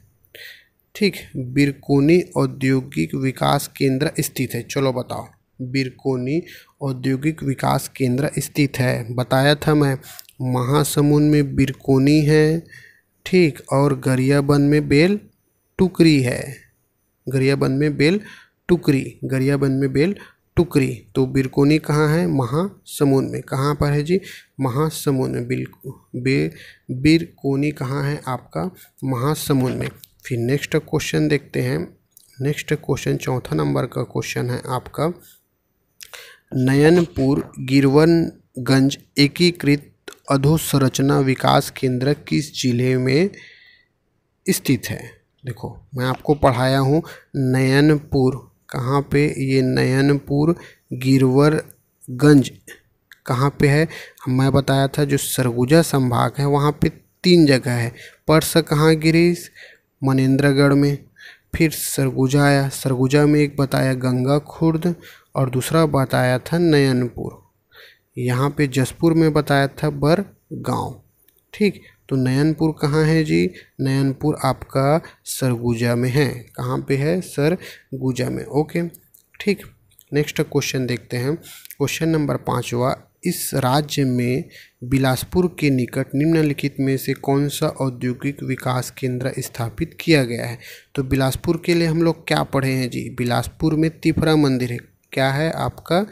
ठीक बिरकोनी औद्योगिक विकास केंद्र स्थित है चलो बताओ बिरकोनी औद्योगिक विकास केंद्र स्थित है बताया था मैं महासमुंद में बिरकोनी है ठीक और गरियाबंद में बेल टुकरी है गरियाबंद में बेल टुकरी गरियाबंद में बेल टुकरी तो बिरकोनी कहाँ है महासमुंद में कहाँ पर है जी महासमुंद में बिल्कुल बे बिरकोनी कहाँ है आपका महासमुंद में फिर नेक्स्ट क्वेश्चन देखते हैं नेक्स्ट क्वेश्चन चौथा नंबर का क्वेश्चन है आपका नयनपुर गिरवनगंज एकीकृत अधोसंरचना विकास केंद्र किस जिले में स्थित है देखो मैं आपको पढ़ाया हूँ नयनपुर कहाँ पे ये नयनपुर गिरवरगंज कहाँ पे है मैं बताया था जो सरगुजा संभाग है वहाँ पे तीन जगह है पर्स कहाँ गिरी मनेन्द्रगढ़ में फिर सरगुजा आया सरगुजा में एक बताया गंगा खुर्द और दूसरा बताया था नयनपुर यहाँ पे जसपुर में बताया था बर गाँव ठीक तो नयनपुर कहाँ है जी नयनपुर आपका सरगुजा में है कहाँ पे है सरगुजा में ओके ठीक नेक्स्ट क्वेश्चन देखते हैं क्वेश्चन नंबर पाँचवा इस राज्य में बिलासपुर के निकट निम्नलिखित में से कौन सा औद्योगिक विकास केंद्र स्थापित किया गया है तो बिलासपुर के लिए हम लोग क्या पढ़े हैं जी बिलासपुर में तिफरा मंदिर है क्या है आपका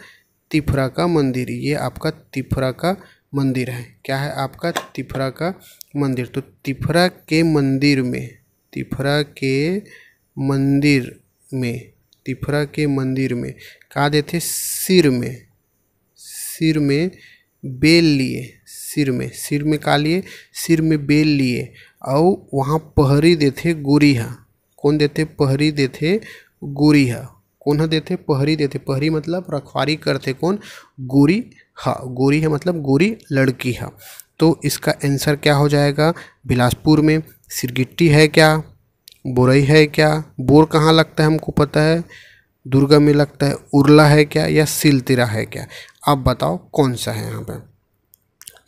तिफरा का मंदिर ये आपका तिफरा का मंदिर है क्या है आपका तिफरा का मंदिर तो तिफरा के मंदिर में तिफरा के मंदिर में तिफरा के मंदिर में कहा देते सिर में सिर में बेल लिए सिर में सिर में का लिए सिर में बेल लिए और वहाँ पहरी देते गुरिहा कौन देते पहरी देते गुरिहा कौन ह देथे पहरी देते पहरी मतलब रखवारी करते कौन गोरी हा गोरी है मतलब गोरी लड़की हा तो इसका आंसर क्या हो जाएगा बिलासपुर में सिरगिट्टी है क्या बोरई है क्या बोर कहाँ लगता है हमको पता है दुर्गा में लगता है उर्ला है क्या या सिलतिरा है क्या आप बताओ कौन सा है यहाँ पे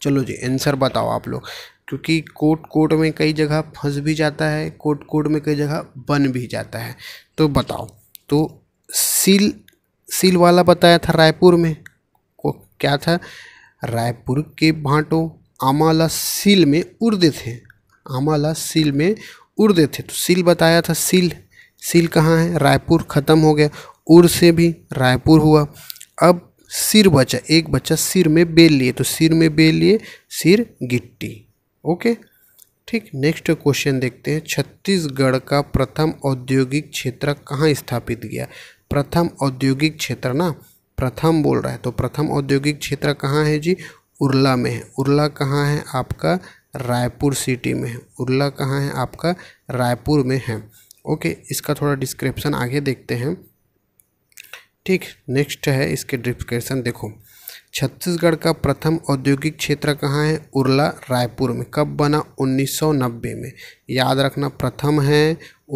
चलो जी आंसर बताओ आप लोग क्योंकि कोट कोट में कई जगह फंस भी जाता है कोट कोट में कई जगह बन भी जाता है तो बताओ तो सील सील वाला बताया था रायपुर में को क्या था रायपुर के भाटो आमाला सील में उर्दे थे आमाला सील में उर्दे थे तो सील बताया था सील सील कहाँ है रायपुर ख़त्म हो गया उर से भी रायपुर हुआ अब सिर बचा एक बच्चा सिर में बेल लिए तो सिर में बेल लिए सिर गिट्टी ओके ठीक नेक्स्ट क्वेश्चन देखते हैं छत्तीसगढ़ का प्रथम औद्योगिक क्षेत्र कहाँ स्थापित किया प्रथम औद्योगिक क्षेत्र ना प्रथम बोल रहा है तो प्रथम औद्योगिक क्षेत्र कहाँ है जी उरला में है उरला कहाँ है आपका रायपुर सिटी में है उरला कहाँ है आपका रायपुर में है ओके इसका थोड़ा डिस्क्रिप्शन आगे देखते हैं ठीक नेक्स्ट है इसके डिस्क्रिप्शन देखो छत्तीसगढ़ का प्रथम औद्योगिक क्षेत्र कहाँ है उरला रायपुर में कब बना 1990 में याद रखना प्रथम है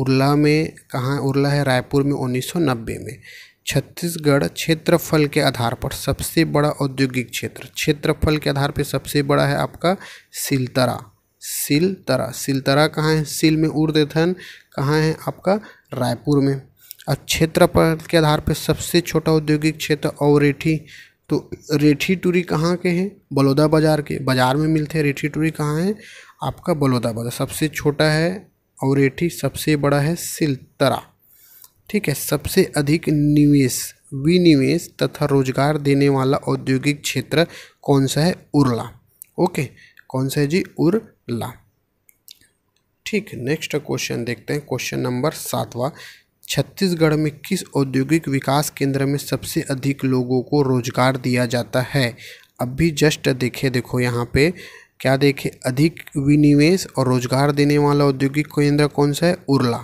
उरला में कहाँ उरला है रायपुर में 1990 में छत्तीसगढ़ क्षेत्रफल के आधार पर सबसे बड़ा औद्योगिक क्षेत्र क्षेत्रफल के आधार पर सबसे बड़ा है आपका सिलतरा सिलतरा सिलतरा कहाँ है सिल में उर्दन कहाँ है आपका रायपुर में और क्षेत्रफल के आधार पर सबसे छोटा औद्योगिक क्षेत्र औरेठी तो रेठी टूरी कहाँ के हैं बलौदा बाज़ार के बाज़ार में मिलते हैं रेठी टूरी कहाँ है आपका बलौदा बाज़ार सबसे छोटा है और रेठी सबसे बड़ा है सिलतरा ठीक है सबसे अधिक निवेश विनिवेश तथा रोजगार देने वाला औद्योगिक क्षेत्र कौन सा है उरला ओके कौन सा है जी उरला ठीक नेक्स्ट क्वेश्चन देखते हैं क्वेश्चन नंबर सातवा छत्तीसगढ़ में किस औद्योगिक विकास केंद्र में सबसे अधिक लोगों को रोजगार दिया जाता है अभी जस्ट देखे देखो यहाँ पे क्या देखे अधिक विनिवेश और रोजगार देने वाला औद्योगिक केंद्र कौन सा है उर्ला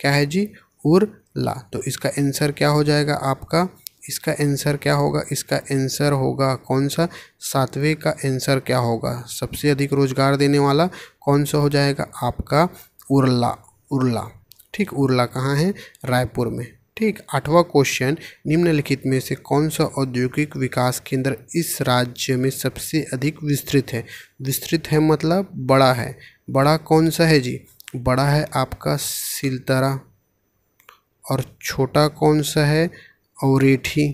क्या है जी उरला तो इसका आंसर क्या हो जाएगा आपका इसका आंसर क्या होगा इसका आंसर होगा कौन सा सातवें का आंसर क्या होगा सबसे अधिक रोजगार देने वाला कौन सा हो जाएगा आपका उर्ला उर्ला ठीक उरला कहाँ है रायपुर में ठीक आठवां क्वेश्चन निम्नलिखित में से कौन सा औद्योगिक विकास केंद्र इस राज्य में सबसे अधिक विस्तृत है विस्तृत है मतलब बड़ा है बड़ा कौन सा है जी बड़ा है आपका सिलतरा और छोटा कौन सा है औरेठी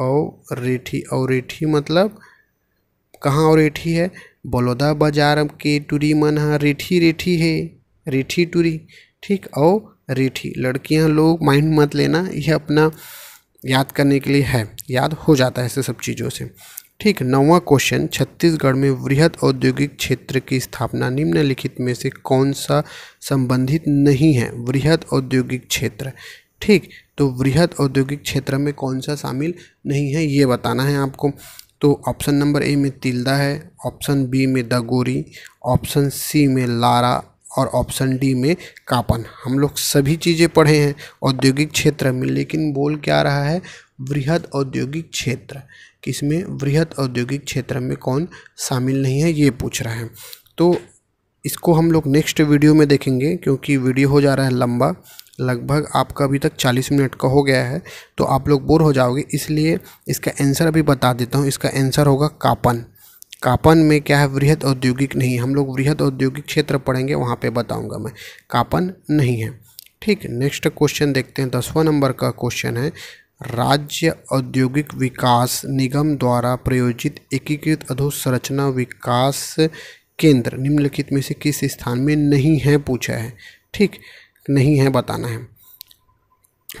और रेठी और रेठी मतलब कहाँ और रेठी है बलौदा बाजार के टूरी मन हाँ रेठी रेठी है रेठी टूरी ठीक औ रीठी लड़कियां लोग माइंड मत लेना यह अपना याद करने के लिए है याद हो जाता है ऐसे सब चीज़ों से ठीक नौवा क्वेश्चन छत्तीसगढ़ में वृहत औद्योगिक क्षेत्र की स्थापना निम्नलिखित में से कौन सा संबंधित नहीं है वृहत औद्योगिक क्षेत्र ठीक तो वृहत औद्योगिक क्षेत्र में कौन सा शामिल नहीं है ये बताना है आपको तो ऑप्शन नंबर ए में तिल्दा है ऑप्शन बी में दगोरी ऑप्शन सी में लारा और ऑप्शन डी में कापन हम लोग सभी चीज़ें पढ़े हैं औद्योगिक क्षेत्र में लेकिन बोल क्या रहा है वृहद औद्योगिक क्षेत्र किसमें वृहद औद्योगिक क्षेत्र में कौन शामिल नहीं है ये पूछ रहा है तो इसको हम लोग नेक्स्ट वीडियो में देखेंगे क्योंकि वीडियो हो जा रहा है लंबा लगभग आपका अभी तक चालीस मिनट का हो गया है तो आप लोग बोर हो जाओगे इसलिए इसका आंसर अभी बता देता हूँ इसका आंसर होगा कापन कापन में क्या है वृहद औद्योगिक नहीं हम लोग वृहद औद्योगिक क्षेत्र पढ़ेंगे वहाँ पे बताऊँगा मैं कापन नहीं है ठीक नेक्स्ट क्वेश्चन देखते हैं दसवां नंबर का क्वेश्चन है राज्य औद्योगिक विकास निगम द्वारा प्रायोजित एकीकृत अधोसंरचना विकास केंद्र निम्नलिखित में से किस स्थान में नहीं है पूछा है ठीक नहीं है बताना है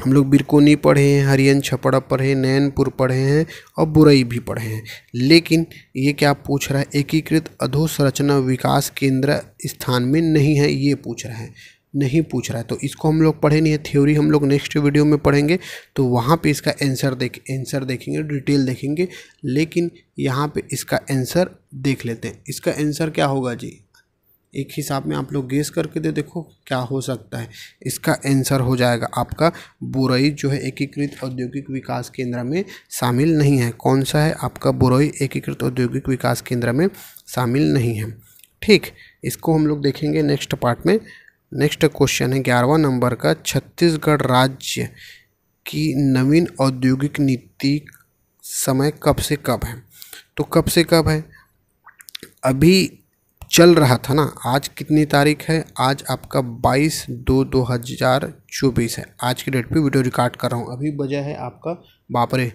हम लोग बिरकोनी पढ़े हैं हरियन छपड़ा पढ़े नैनपुर पढ़े हैं और बुरई भी पढ़े हैं लेकिन ये क्या पूछ रहा है एकीकृत अधोसंरचना विकास केंद्र स्थान में नहीं है ये पूछ रहा है नहीं पूछ रहा है तो इसको हम लोग पढ़े नहीं है थ्योरी हम लोग नेक्स्ट वीडियो में पढ़ेंगे तो वहाँ पे इसका आंसर देख आंसर देखेंगे डिटेल देखेंगे लेकिन यहाँ पे इसका आंसर देख लेते हैं इसका आंसर क्या होगा जी एक हिसाब में आप लोग गेस करके दे देखो क्या हो सकता है इसका आंसर हो जाएगा आपका बुरई जो है एकीकृत औद्योगिक विकास केंद्र में शामिल नहीं है कौन सा है आपका बुरई एकीकृत औद्योगिक विकास केंद्र में शामिल नहीं है ठीक इसको हम लोग देखेंगे नेक्स्ट पार्ट में नेक्स्ट क्वेश्चन है ग्यारहवा नंबर का छत्तीसगढ़ राज्य की नवीन औद्योगिक नीति समय कब से कब है तो कब से कब है अभी चल रहा था ना आज कितनी तारीख है आज आपका 22 दो 2024 है आज की डेट पे वीडियो रिकॉर्ड कर रहा हूँ अभी बजा है आपका बापरे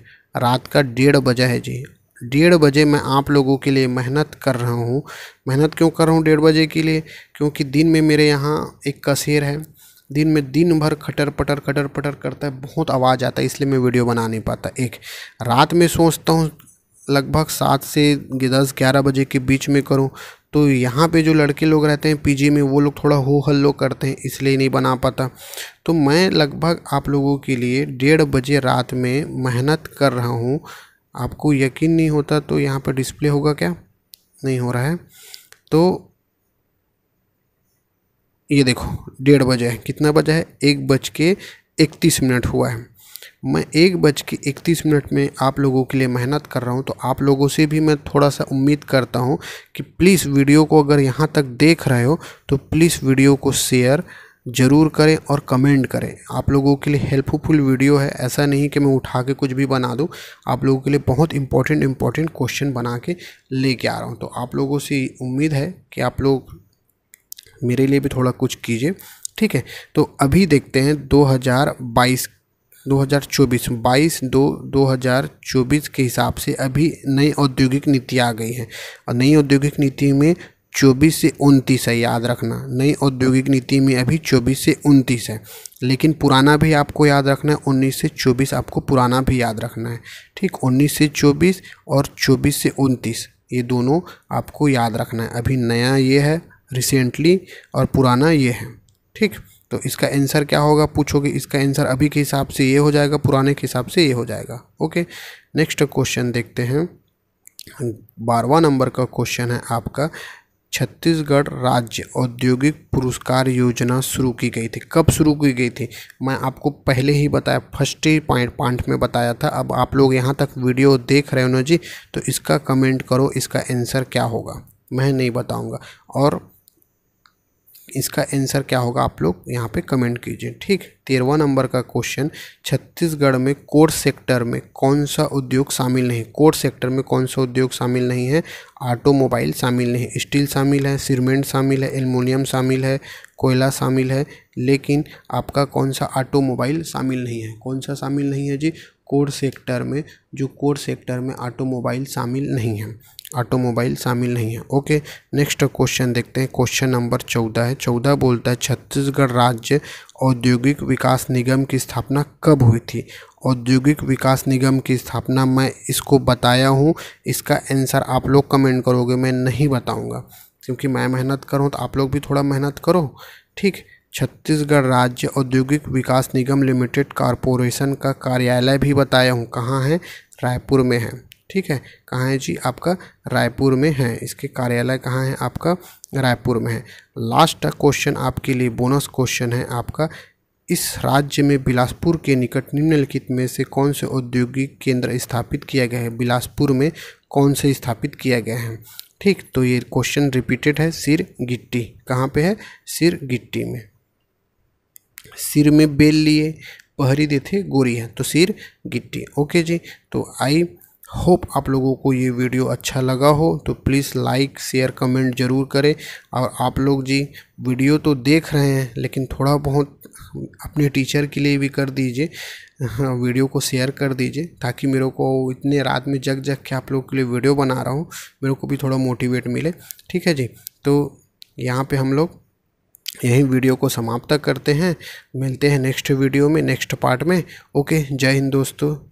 रात का डेढ़ बजा है जी डेढ़ बजे मैं आप लोगों के लिए मेहनत कर रहा हूँ मेहनत क्यों कर रहा हूँ डेढ़ बजे के लिए क्योंकि दिन में मेरे यहाँ एक कसेर है दिन में दिन भर खटर पटर खटर पटर करता है बहुत आवाज़ आता है इसलिए मैं वीडियो बना नहीं पाता एक रात में सोचता हूँ लगभग सात से दस ग्यारह बजे के बीच में करूं तो यहाँ पे जो लड़के लोग रहते हैं पीजी में वो लोग थोड़ा हो हल्लो करते हैं इसलिए नहीं बना पाता तो मैं लगभग आप लोगों के लिए डेढ़ बजे रात में मेहनत कर रहा हूँ आपको यकीन नहीं होता तो यहाँ पर डिस्प्ले होगा क्या नहीं हो रहा है तो ये देखो डेढ़ बजे है कितना बजा है एक बज के इकतीस मिनट हुआ है मैं एक बज के इकतीस मिनट में आप लोगों के लिए मेहनत कर रहा हूँ तो आप लोगों से भी मैं थोड़ा सा उम्मीद करता हूँ कि प्लीज़ वीडियो को अगर यहाँ तक देख रहे हो तो प्लीज़ वीडियो को शेयर ज़रूर करें और कमेंट करें आप लोगों के लिए हेल्पफुल वीडियो है ऐसा नहीं कि मैं उठा के कुछ भी बना दूं आप लोगों के लिए बहुत इंपॉर्टेंट इंपॉर्टेंट क्वेश्चन बना के लेके आ रहा हूं तो आप लोगों से उम्मीद है कि आप लोग मेरे लिए भी थोड़ा कुछ कीजिए ठीक है तो अभी देखते हैं 2022 2024 बाईस दो 2024 के हिसाब से अभी नई औद्योगिक नीति आ गई है और नई औद्योगिक नीति में चौबीस से उनतीस है याद रखना नई औद्योगिक नीति में अभी चौबीस से उनतीस है लेकिन पुराना भी आपको याद रखना है उन्नीस से चौबीस आपको पुराना भी याद रखना है ठीक उन्नीस से चौबीस और चौबीस से उनतीस ये दोनों आपको याद रखना है अभी नया ये है रिसेंटली और पुराना ये है ठीक तो इसका आंसर क्या होगा पूछोगे इसका आंसर अभी के हिसाब से ये हो जाएगा पुराने के हिसाब से ये हो जाएगा ओके नेक्स्ट क्वेश्चन देखते हैं बारवा नंबर का क्वेश्चन है आपका छत्तीसगढ़ राज्य औद्योगिक पुरस्कार योजना शुरू की गई थी कब शुरू की गई थी मैं आपको पहले ही बताया फर्स्ट ही पॉइंट पॉइंट में बताया था अब आप लोग यहाँ तक वीडियो देख रहे हो ना जी तो इसका कमेंट करो इसका आंसर क्या होगा मैं नहीं बताऊँगा और इसका आंसर क्या होगा आप लोग यहाँ पे कमेंट कीजिए ठीक तेरवा नंबर का क्वेश्चन छत्तीसगढ़ में कोर सेक्टर में कौन सा उद्योग शामिल नहीं कोर सेक्टर में कौन सा उद्योग शामिल नहीं है ऑटोमोबाइल शामिल नहीं स्टील शामिल है सीमेंट शामिल है एलमोनियम शामिल है कोयला शामिल है लेकिन आपका कौन सा ऑटोमोबाइल शामिल नहीं है कौन सा शामिल नहीं है जी कोर सेक्टर में जो कोर सेक्टर में ऑटोमोबाइल शामिल नहीं है ऑटोमोबाइल शामिल नहीं है ओके नेक्स्ट क्वेश्चन देखते हैं क्वेश्चन नंबर चौदह है चौदह बोलता है छत्तीसगढ़ राज्य औद्योगिक विकास निगम की स्थापना कब हुई थी औद्योगिक विकास निगम की स्थापना मैं इसको बताया हूँ इसका आंसर आप लोग कमेंट करोगे मैं नहीं बताऊँगा क्योंकि मैं मेहनत करूँ तो आप लोग भी थोड़ा मेहनत करो ठीक छत्तीसगढ़ राज्य औद्योगिक विकास निगम लिमिटेड कॉरपोरेशन का कार्यालय भी बताया हूँ कहाँ है रायपुर में है ठीक है कहाँ है जी आपका रायपुर में है इसके कार्यालय कहाँ है आपका रायपुर में है लास्ट क्वेश्चन आपके लिए बोनस क्वेश्चन है आपका इस राज्य में बिलासपुर के निकट निम्नलिखित में से कौन से औद्योगिक केंद्र स्थापित किया गया है बिलासपुर में कौन से स्थापित किया गया है ठीक तो ये क्वेश्चन रिपीटेड है सिर गिट्टी कहाँ पे है सिर गिट्टी में सिर में बेल लिए पहरी देते गोरी है तो सिर गिट्टी ओके जी तो आई होप आप लोगों को ये वीडियो अच्छा लगा हो तो प्लीज़ लाइक शेयर कमेंट ज़रूर करें और आप लोग जी वीडियो तो देख रहे हैं लेकिन थोड़ा बहुत अपने टीचर के लिए भी कर दीजिए हाँ, वीडियो को शेयर कर दीजिए ताकि मेरे को इतने रात में जग जग के आप लोग के लिए वीडियो बना रहा हूँ मेरे को भी थोड़ा मोटिवेट मिले ठीक है जी तो यहाँ पे हम लोग यही वीडियो को समाप्त करते हैं मिलते हैं नेक्स्ट वीडियो में नेक्स्ट पार्ट में ओके जय हिंद दोस्तों